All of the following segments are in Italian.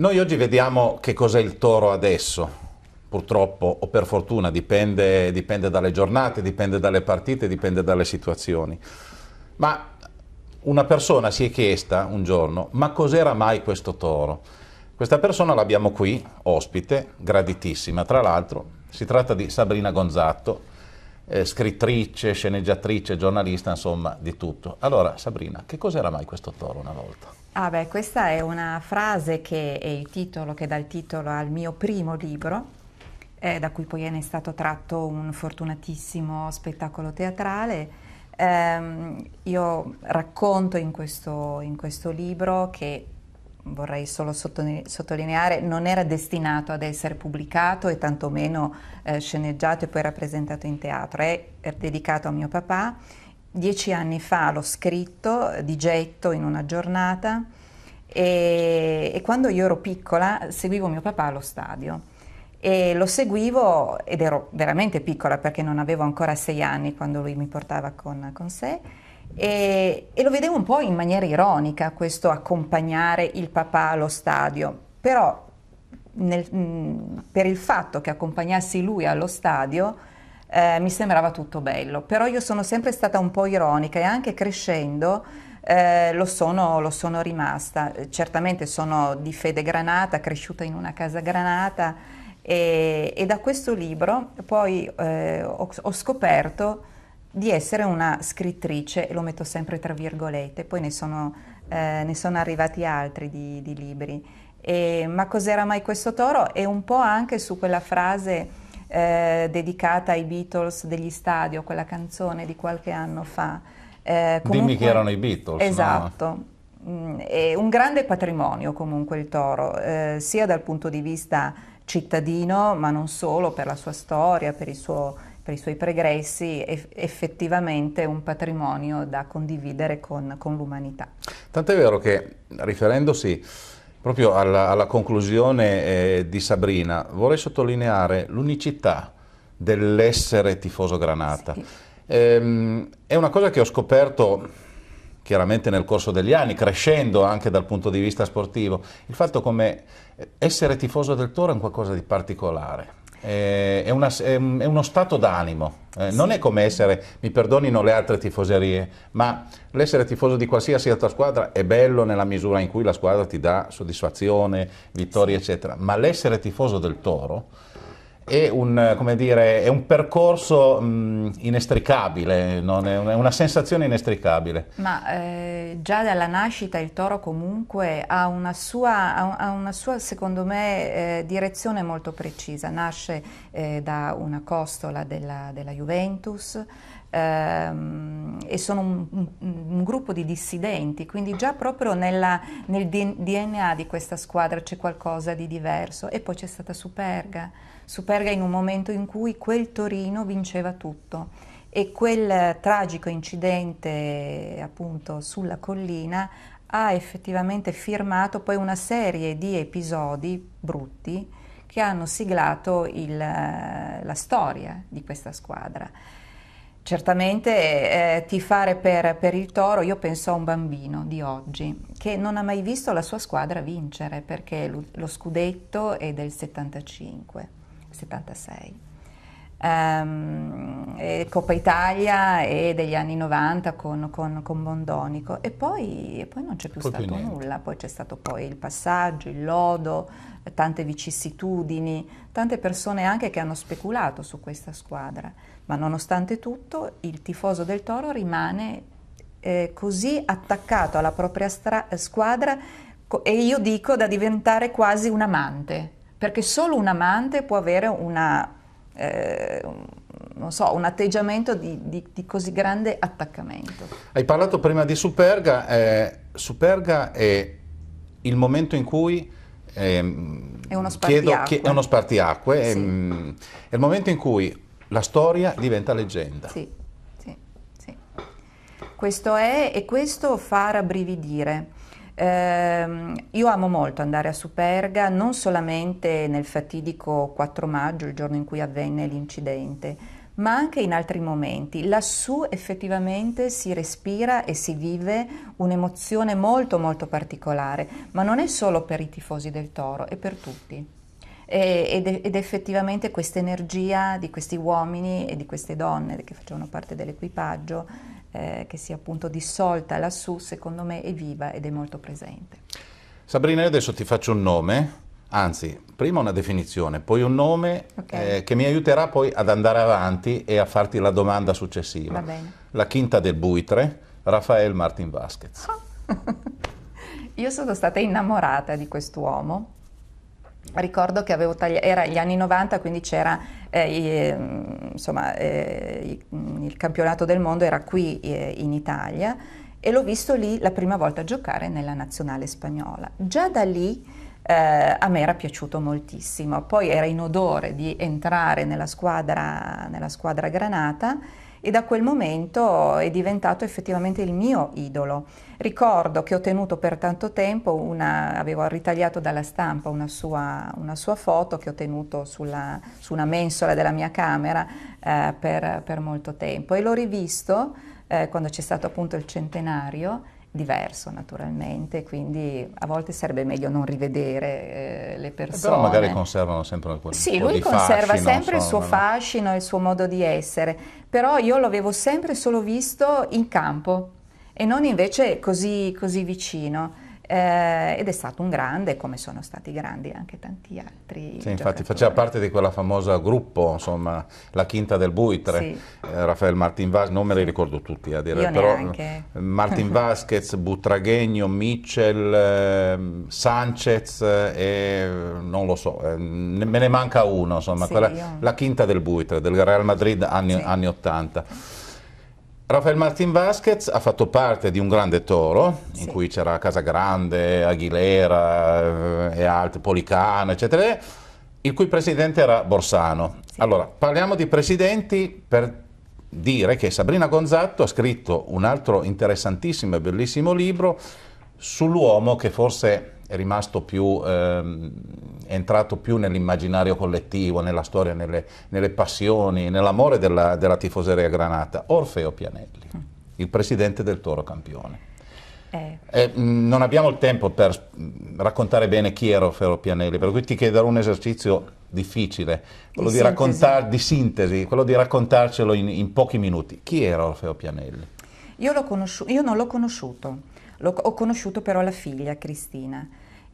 Noi oggi vediamo che cos'è il toro adesso, purtroppo o per fortuna, dipende, dipende dalle giornate, dipende dalle partite, dipende dalle situazioni. Ma una persona si è chiesta un giorno, ma cos'era mai questo toro? Questa persona l'abbiamo qui, ospite, graditissima, tra l'altro si tratta di Sabrina Gonzatto, eh, scrittrice, sceneggiatrice, giornalista, insomma, di tutto. Allora, Sabrina, che cos'era mai questo toro una volta? Ah beh, questa è una frase che è il titolo, che dà il titolo al mio primo libro, eh, da cui poi è stato tratto un fortunatissimo spettacolo teatrale. Eh, io racconto in questo, in questo, libro che vorrei solo sottolineare, non era destinato ad essere pubblicato e tantomeno eh, sceneggiato e poi rappresentato in teatro, è dedicato a mio papà dieci anni fa l'ho scritto eh, di getto in una giornata e, e quando io ero piccola seguivo mio papà allo stadio e lo seguivo ed ero veramente piccola perché non avevo ancora sei anni quando lui mi portava con, con sé e, e, lo vedevo un po' in maniera ironica questo accompagnare il papà allo stadio, però nel, mm, per il fatto che accompagnassi lui allo stadio eh, mi sembrava tutto bello, però io sono sempre stata un po' ironica e anche crescendo eh, lo, sono, lo, sono, rimasta. Eh, certamente sono di fede granata, cresciuta in una casa granata e, e da questo libro poi eh, ho, ho scoperto di essere una scrittrice, lo metto sempre tra virgolette, poi ne sono, eh, ne sono arrivati altri di, di libri. E, ma cos'era mai questo toro? E un po' anche su quella frase eh, dedicata ai Beatles degli stadio, quella canzone di qualche anno fa. Eh, comunque, Dimmi che erano i Beatles. Esatto. No? Mm, è un grande patrimonio comunque il toro, eh, sia dal punto di vista cittadino, ma non solo per la sua storia, per, suo, per i suoi pregressi, è effettivamente un patrimonio da condividere con, con l'umanità. Tant'è vero che riferendosi Proprio alla, alla conclusione eh, di Sabrina, vorrei sottolineare l'unicità dell'essere tifoso Granata. Sì. Ehm, è una cosa che ho scoperto chiaramente nel corso degli anni, crescendo anche dal punto di vista sportivo, il fatto come essere tifoso del Toro è un qualcosa di particolare eh, è, una, è, è, uno stato d'animo. Eh, sì. Non è come essere, mi perdonino le altre tifoserie, ma l'essere tifoso di qualsiasi altra squadra è bello nella misura in cui la squadra ti dà soddisfazione, vittorie, sì. eccetera. Ma l'essere tifoso del toro è un, eh, dire, è un, percorso mh, inestricabile, no? è una sensazione inestricabile. Ma eh, già dalla nascita il toro comunque ha una sua, ha una sua secondo me, eh, direzione molto precisa. Nasce eh, da una costola della, della Juventus, ehm, e sono un, un, un, gruppo di dissidenti, quindi già proprio nella, nel DNA di questa squadra c'è qualcosa di diverso. E poi c'è stata Superga. Superga in un momento in cui quel Torino vinceva tutto e quel eh, tragico incidente appunto sulla collina ha effettivamente firmato poi una serie di episodi brutti che hanno siglato il, eh, la storia di questa squadra. Certamente eh, eh tifare per, per, il toro, io penso a un bambino di oggi che non ha mai visto la sua squadra vincere perché lo, lo scudetto è del 75. 76. Um, ehm, Coppa Italia e degli anni 90 con, con, con Bondonico e poi, e poi, non c'è più poi stato più nulla, poi c'è stato poi il passaggio, il lodo, tante vicissitudini, tante persone anche che hanno speculato su questa squadra, ma nonostante tutto il tifoso del Toro rimane eh, così attaccato alla propria stra- squadra co- e io dico da diventare quasi un amante perché solo un amante può avere una, eh, so, un atteggiamento di, di, di, così grande attaccamento. Hai parlato prima di Superga, eh, Superga è il momento in cui... Eh, è uno spartiacque. è uno spartiacque sì. è, ehm, è, il momento in cui la storia diventa leggenda. Sì, sì, sì. Questo è e questo fa rabbrividire eh, io amo molto andare a Superga, non solamente nel fatidico 4 maggio, il giorno in cui avvenne l'incidente, ma anche in altri momenti. Lassù effettivamente si respira e si vive un'emozione molto molto particolare, ma non è solo per i tifosi del Toro, è per tutti. Ed, ed effettivamente questa energia di questi uomini e di queste donne che facevano parte dell'equipaggio eh, che sia appunto dissolta lassù, secondo me è viva ed è molto presente. Sabrina, io adesso ti faccio un nome, anzi, prima una definizione, poi un nome okay. eh, che mi aiuterà poi ad andare avanti e a farti la domanda successiva. La Quinta del Buitre, Rafael Martin Vasquez. io sono stata innamorata di quest'uomo ricordo che avevo tagliato, era gli anni 90, quindi c'era eh, mm, insomma, eh, mm, il campionato del mondo era qui eh, in Italia e l'ho visto lì la prima volta giocare nella nazionale spagnola. Già da lì eh, a me era piaciuto moltissimo, poi era in odore di entrare nella squadra, nella squadra granata e da quel momento è diventato effettivamente il mio idolo. Ricordo che ho tenuto per tanto tempo, una, avevo ritagliato dalla stampa una sua, una sua foto che ho tenuto sulla, su una mensola della mia camera eh, per, per, molto tempo e l'ho rivisto eh, quando c'è stato appunto il centenario diverso naturalmente, quindi a volte sarebbe meglio non rivedere eh, le persone. Però magari conservano sempre quel Sì, lui conserva fascino, sempre il suo fascino il suo modo di essere, però io l'avevo sempre solo visto in campo e non invece così, così vicino eh, ed è stato un grande, come sono stati grandi anche tanti altri. Sì, infatti faceva parte di quella famosa gruppo, insomma, la Quinta del Buitre, sì. eh, Rafael Martin Vasquez, non me li ricordo tutti a dire, Io però neanche. Eh, Martin Vasquez, Butraghegno, Mitchell, eh, Sanchez eh, e eh, non lo so, ne, me ne manca uno, insomma, sì, quella, la Quinta del Buitre del Real Madrid anni, sì. anni 80. Rafael Martin Vasquez ha fatto parte di un grande toro sì. in cui c'era Casagrande, Aguilera eh, e altri, Policano, eccetera, il cui presidente era Borsano. Sì. Allora, parliamo di presidenti per dire che Sabrina Gonzatto ha scritto un altro interessantissimo e bellissimo libro sull'uomo che forse è rimasto più, ehm, è entrato più nell'immaginario collettivo, nella storia, nelle, nelle passioni, nell'amore della, della, tifoseria granata, Orfeo Pianelli, mm. il presidente del Toro Campione. Eh. Eh, mm, non abbiamo il tempo per mm, raccontare bene chi era Orfeo Pianelli, per cui ti chiederò un esercizio difficile, quello di, di, sintesi. di sintesi, quello di raccontarcelo in, in pochi minuti. Chi era Orfeo Pianelli? Io, io, non l'ho conosciuto, L'ho, ho conosciuto però la figlia Cristina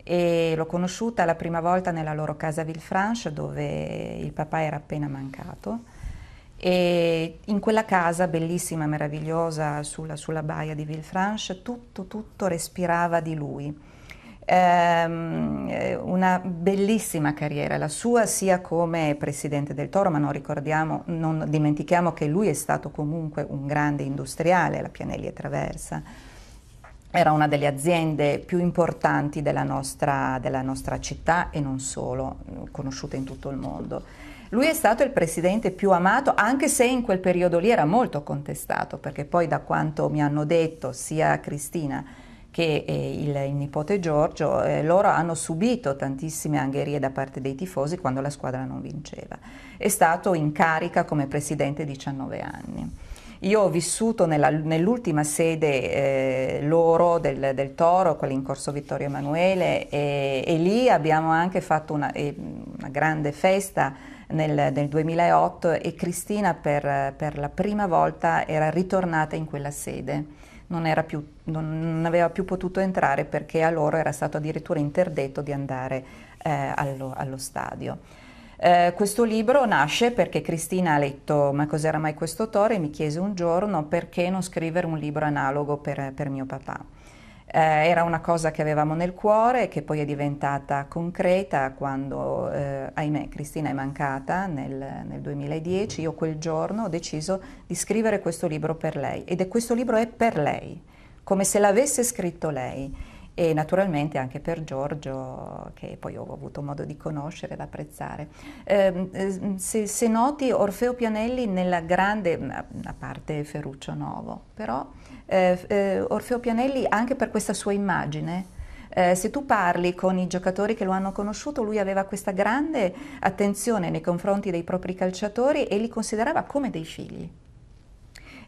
e l'ho conosciuta la prima volta nella loro casa Villefranche dove il papà era appena mancato e in quella casa bellissima, meravigliosa, sulla, sulla baia di Villefranche, tutto, tutto respirava di lui ehm, eh, una bellissima carriera, la sua sia come presidente del Toro, ma non ricordiamo, non dimentichiamo che lui è stato comunque un grande industriale, la Pianelli traversa era una delle aziende più importanti della nostra, della nostra città e non solo, mm, conosciuta in tutto il mondo. Lui è stato il presidente più amato, anche se in quel periodo lì era molto contestato, perché poi da quanto mi hanno detto sia Cristina che il, eh, il nipote Giorgio, eh, loro hanno subito tantissime angherie da parte dei tifosi quando la squadra non vinceva. È stato in carica come presidente 19 anni. Io ho vissuto nella, nell'ultima sede eh, loro del, del, Toro, quella in corso Vittorio Emanuele, e, e lì abbiamo anche fatto una, una grande festa nel, nel, 2008 e Cristina per, per la prima volta era ritornata in quella sede. Non, più, non, aveva più potuto entrare perché a loro era stato addirittura interdetto di andare eh, allo, allo stadio. Eh, questo libro nasce perché Cristina ha letto Ma cos'era mai questo autore e mi chiese un giorno perché non scrivere un libro analogo per, per mio papà. Eh, era una cosa che avevamo nel cuore che poi è diventata concreta quando, eh, ahimè, Cristina è mancata nel, nel 2010. Io quel giorno ho deciso di scrivere questo libro per lei ed è questo libro è per lei, come se l'avesse scritto lei e naturalmente anche per Giorgio che poi ho avuto modo di conoscere ed apprezzare. Eh, se, se, noti Orfeo Pianelli nella grande, a parte Ferruccio Novo, però eh, eh, Orfeo Pianelli anche per questa sua immagine, eh, se tu parli con i giocatori che lo hanno conosciuto, lui aveva questa grande attenzione nei confronti dei propri calciatori e li considerava come dei figli.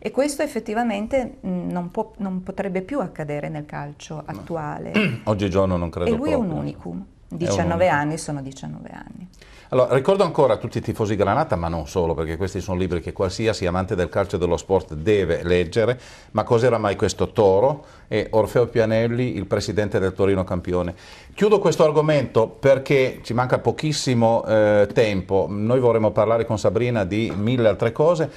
E questo effettivamente mm, non, può, non potrebbe più accadere nel calcio attuale. Oggigiorno non credo. E lui proprio. è un unicum. 19 anni sono 19 anni. Allora, ricordo ancora a tutti i tifosi Granata, ma non solo, perché questi sono libri che qualsiasi amante del calcio e dello sport deve leggere, ma cos'era mai questo toro? E Orfeo Pianelli, il presidente del Torino campione. Chiudo questo argomento perché ci manca pochissimo eh, tempo, noi vorremmo parlare con Sabrina di mille altre cose.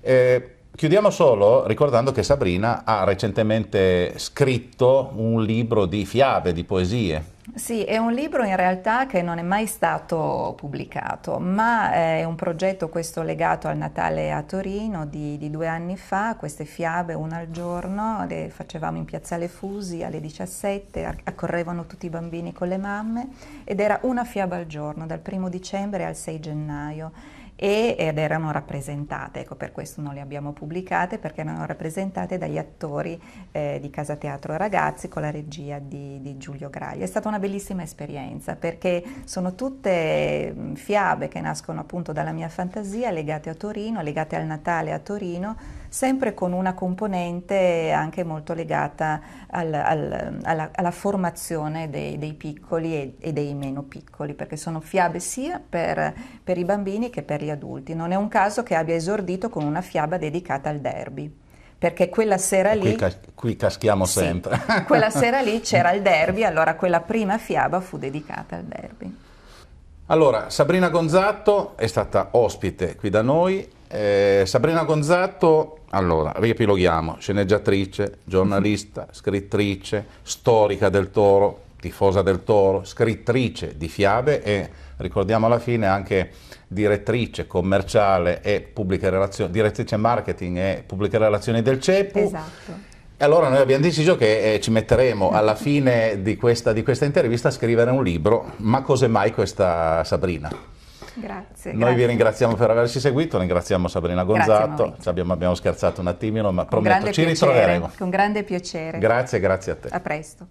Eh, Chiudiamo solo ricordando che Sabrina ha recentemente scritto un libro di fiabe, di poesie. Sì, è un libro in realtà che non è mai stato pubblicato, ma è un progetto questo legato al Natale a Torino di, di due anni fa, queste fiabe una al giorno, le facevamo in Piazzale Fusi alle 17, accorrevano tutti i bambini con le mamme ed era una fiaba al giorno, dal primo dicembre al 6 gennaio e, ed erano rappresentate, ecco per questo non le abbiamo pubblicate perché erano rappresentate dagli attori eh, di Casa Teatro Ragazzi con la regia di, di Giulio Graglia. È stata una bellissima esperienza perché sono tutte mm, fiabe che nascono appunto dalla mia fantasia legate a Torino, legate al Natale a Torino sempre con una componente anche molto legata al, al, alla, alla, formazione dei, dei piccoli e, e, dei meno piccoli, perché sono fiabe sia per, per i bambini che per gli adulti. Non è un caso che abbia esordito con una fiaba dedicata al derby perché quella sera lì... Qui, qui caschiamo sì, sempre. quella sera lì c'era il derby, allora quella prima fiaba fu dedicata al derby. Allora, Sabrina Gonzatto è stata ospite qui da noi, eh, Sabrina Gonzato, allora, riepiloghiamo, sceneggiatrice, giornalista, scrittrice, storica del toro, tifosa del toro, scrittrice di fiabe e ricordiamo alla fine anche direttrice commerciale e pubbliche relazioni, direttrice marketing e pubbliche relazioni del CEPU. Esatto. E allora noi abbiamo deciso che eh, ci metteremo alla fine di questa, di questa intervista a scrivere un libro, ma cos'è mai questa Sabrina? Grazie. Noi grazie. vi ringraziamo per averci seguito, ringraziamo Sabrina Gonzato, abbiamo, abbiamo, scherzato un attimino, ma prometto ci piacere, ritroveremo. Con grande piacere. Grazie, grazie a te. A presto.